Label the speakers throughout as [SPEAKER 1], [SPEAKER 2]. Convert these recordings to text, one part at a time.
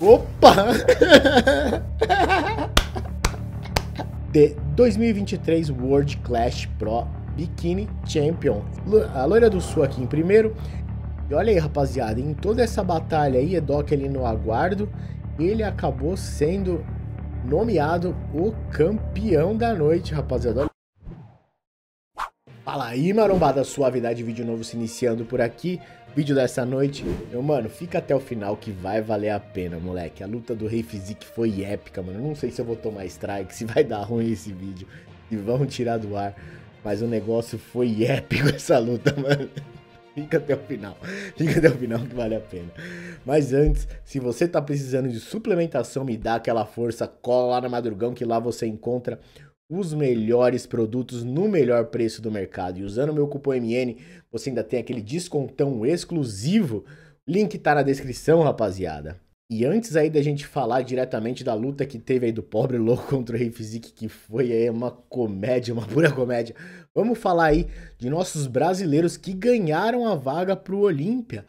[SPEAKER 1] Opa!
[SPEAKER 2] The 2023 World Clash Pro Bikini Champion. A loira do Sul aqui em primeiro. E olha aí, rapaziada, em toda essa batalha aí, Edoc ali no aguardo, ele acabou sendo nomeado o campeão da noite, rapaziada. Olha Fala aí, marombada suavidade, vídeo novo se iniciando por aqui. Vídeo dessa noite, meu mano, fica até o final que vai valer a pena, moleque. A luta do Rei Physique foi épica, mano. Não sei se eu vou tomar strike, se vai dar ruim esse vídeo, e vão tirar do ar. Mas o negócio foi épico essa luta, mano. Fica até o final. Fica até o final que vale a pena. Mas antes, se você tá precisando de suplementação, me dá aquela força, cola lá na madrugão que lá você encontra os melhores produtos no melhor preço do mercado. E usando meu cupom MN, você ainda tem aquele descontão exclusivo. Link tá na descrição, rapaziada. E antes aí da gente falar diretamente da luta que teve aí do pobre louco contra o Rei Physique, que foi aí uma comédia, uma pura comédia, vamos falar aí de nossos brasileiros que ganharam a vaga pro Olímpia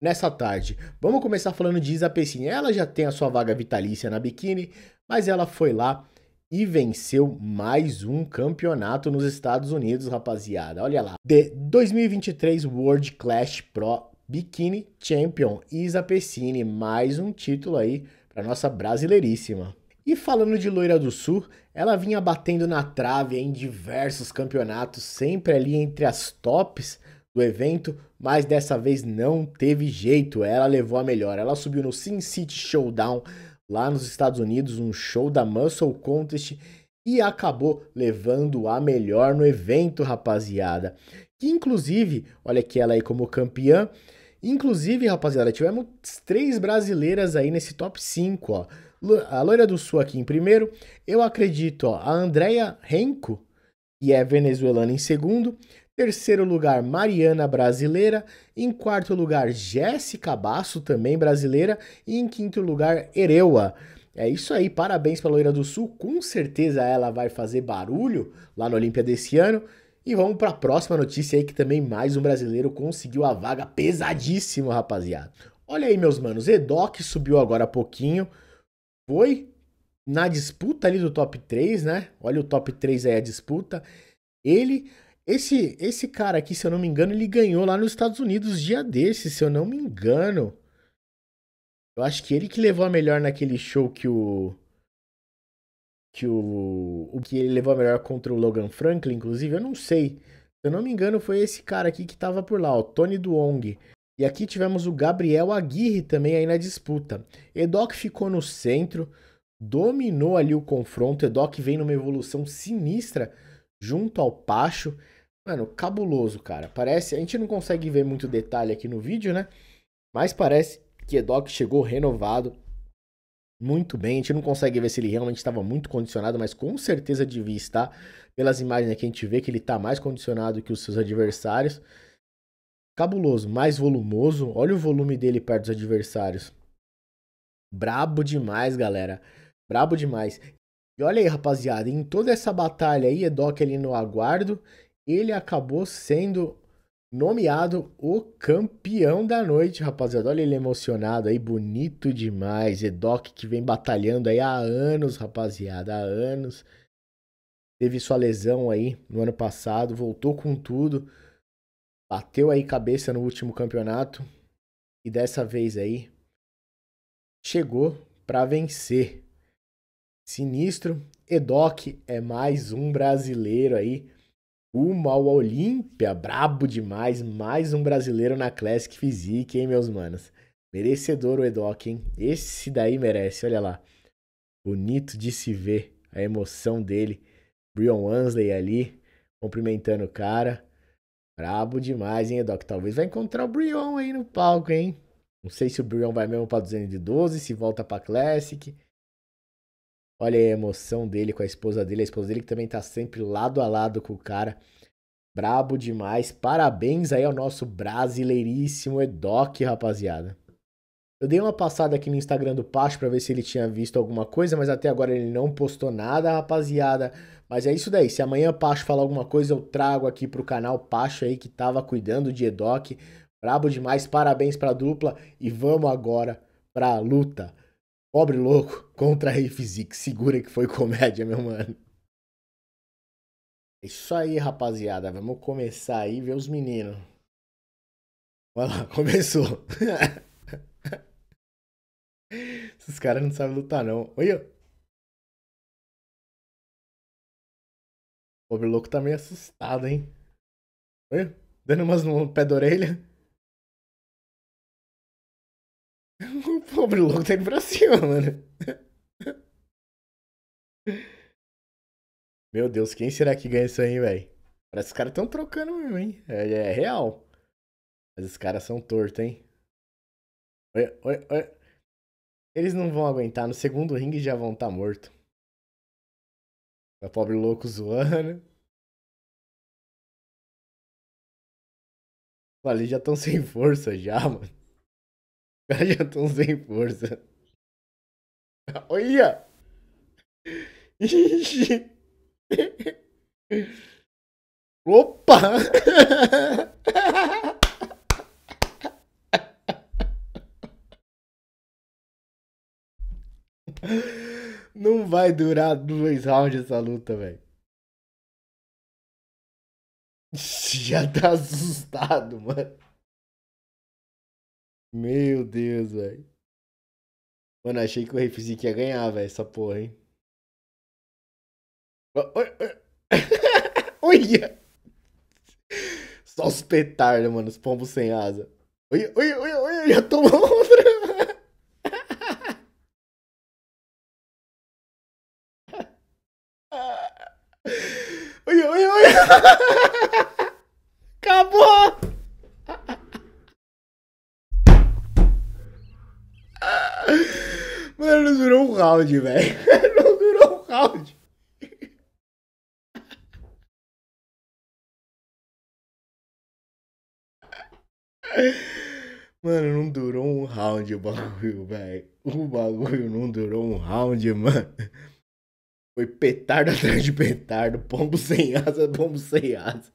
[SPEAKER 2] nessa tarde. Vamos começar falando de Isa Pessini. Ela já tem a sua vaga vitalícia na biquíni, mas ela foi lá e venceu mais um campeonato nos Estados Unidos, rapaziada. Olha lá. The 2023 World Clash Pro Bikini Champion Isa Pessini, mais um título aí para nossa brasileiríssima. E falando de Loira do Sul, ela vinha batendo na trave em diversos campeonatos, sempre ali entre as tops do evento, mas dessa vez não teve jeito, ela levou a melhor. Ela subiu no Sin City Showdown lá nos Estados Unidos um show da Muscle Contest e acabou levando a melhor no evento, rapaziada. Que inclusive, olha aqui ela aí como campeã. Inclusive, rapaziada, tivemos três brasileiras aí nesse top 5, ó. A Loira do Sul aqui em primeiro, eu acredito, ó, a Andrea Renko, que é venezuelana em segundo, Terceiro lugar, Mariana Brasileira. Em quarto lugar, Jéssica Basso, também brasileira. E em quinto lugar, Ereua. É isso aí, parabéns para Loira do Sul. Com certeza ela vai fazer barulho lá na Olímpia desse ano. E vamos para a próxima notícia aí que também mais um brasileiro conseguiu a vaga pesadíssimo, rapaziada. Olha aí, meus manos, Edoc subiu agora há pouquinho. Foi na disputa ali do top 3, né? Olha o top 3 aí a disputa. Ele esse, esse cara aqui, se eu não me engano, ele ganhou lá nos Estados Unidos dia desse, se eu não me engano. Eu acho que ele que levou a melhor naquele show que o. Que o. O que ele levou a melhor contra o Logan Franklin, inclusive, eu não sei. Se eu não me engano, foi esse cara aqui que tava por lá, o Tony Duong. E aqui tivemos o Gabriel Aguirre também aí na disputa. Edoc ficou no centro, dominou ali o confronto. Edoc vem numa evolução sinistra junto ao Pacho. Mano, cabuloso, cara. Parece. A gente não consegue ver muito detalhe aqui no vídeo, né? Mas parece que Edoc chegou renovado muito bem. A gente não consegue ver se ele realmente estava muito condicionado, mas com certeza devia estar. Pelas imagens aqui a gente vê que ele está mais condicionado que os seus adversários. Cabuloso, mais volumoso. Olha o volume dele perto dos adversários. Brabo demais, galera. Brabo demais. E olha aí, rapaziada, em toda essa batalha aí, Edoc ali no aguardo, ele acabou sendo nomeado o campeão da noite, rapaziada. Olha ele emocionado aí, bonito demais. Edoc que vem batalhando aí há anos, rapaziada, há anos. Teve sua lesão aí no ano passado, voltou com tudo. Bateu aí cabeça no último campeonato e dessa vez aí chegou para vencer. Sinistro. Edoc é mais um brasileiro aí. Uma ao Olímpia, brabo demais. Mais um brasileiro na Classic Physique, hein, meus manos? Merecedor o Edoc, hein? Esse daí merece, olha lá. Bonito de se ver a emoção dele. Brion Ansley ali, cumprimentando o cara. Brabo demais, hein, Edoc? Talvez vai encontrar o Brion aí no palco, hein? Não sei se o Brion vai mesmo pra 212, se volta pra Classic. Olha aí a emoção dele com a esposa dele, a esposa dele que também tá sempre lado a lado com o cara. Brabo demais. Parabéns aí ao nosso brasileiríssimo Edoc, rapaziada. Eu dei uma passada aqui no Instagram do Pacho para ver se ele tinha visto alguma coisa, mas até agora ele não postou nada, rapaziada. Mas é isso daí. Se amanhã o Pacho falar alguma coisa, eu trago aqui pro canal Pacho aí que tava cuidando de Edoc. Brabo demais. Parabéns pra dupla e vamos agora pra luta. Pobre louco contra a Physique. Segura que foi comédia, meu mano. É Isso aí, rapaziada. Vamos começar aí ver os meninos.
[SPEAKER 1] Olha lá, começou. Esses caras não sabem lutar, não. Olha. O pobre louco tá meio assustado, hein? Olha. Dando umas no pé da orelha. pobre louco tá indo pra cima, mano.
[SPEAKER 2] Meu Deus, quem será que ganha isso aí, velho? Parece que os caras tão trocando mesmo, hein? É, é real. Mas os caras são tortos, hein? Oi, oi, oi. Eles
[SPEAKER 1] não vão aguentar. No segundo ringue já vão estar tá morto. É o pobre louco zoando.
[SPEAKER 2] Ali já estão sem força já, mano caras já estão sem força. Olha! Opa! Não vai durar dois rounds essa luta, velho.
[SPEAKER 1] Já tá assustado, mano. Meu Deus, velho. Mano,
[SPEAKER 2] achei que o Refzik ia ganhar, velho, essa porra, hein? Olha! Só os petardos, mano, os pombos sem asa. Olha, olha, olha, olha, já tomou outra.
[SPEAKER 1] Olha, olha, olha.
[SPEAKER 2] não durou um round, velho. Não durou um round. Mano, não durou um round o bagulho, velho. O bagulho não durou um round, mano. Foi petardo atrás de petardo, pombo sem asa, pombo sem asa.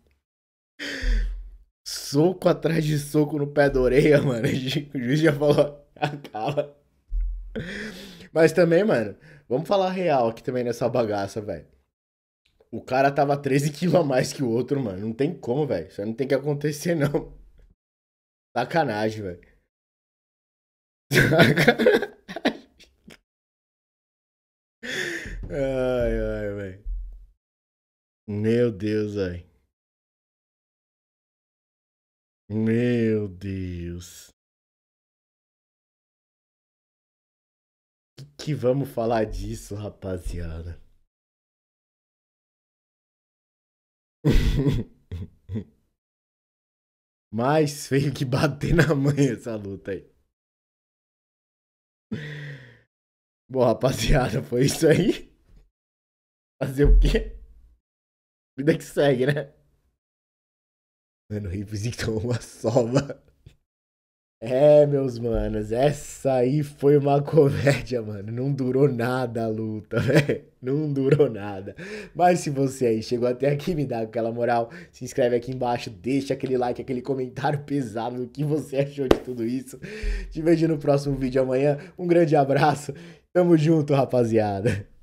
[SPEAKER 2] Soco atrás de soco no pé da orelha, mano. O juiz já falou, acaba. Mas também, mano, vamos falar real aqui também nessa bagaça, velho. O cara tava 13 quilos a mais que o outro, mano. Não tem como, velho. Isso não tem que acontecer, não. Sacanagem, velho. Sacanagem.
[SPEAKER 1] Ai, ai, velho. Meu Deus, velho. Meu Deus. que vamos falar disso, rapaziada? Mais feio que bater na mãe essa luta aí. Bom, rapaziada, foi isso aí. Fazer o quê?
[SPEAKER 2] Vida que segue, né? Mano, o Ripzinho tomou uma sova. É, meus manos, essa aí foi uma comédia, mano. Não durou nada a luta, velho. Né? Não durou nada. Mas se você aí chegou até aqui, me dá aquela moral. Se inscreve aqui embaixo, deixa aquele like, aquele comentário pesado do que você achou de tudo isso. Te vejo no próximo vídeo amanhã. Um grande abraço. Tamo junto, rapaziada.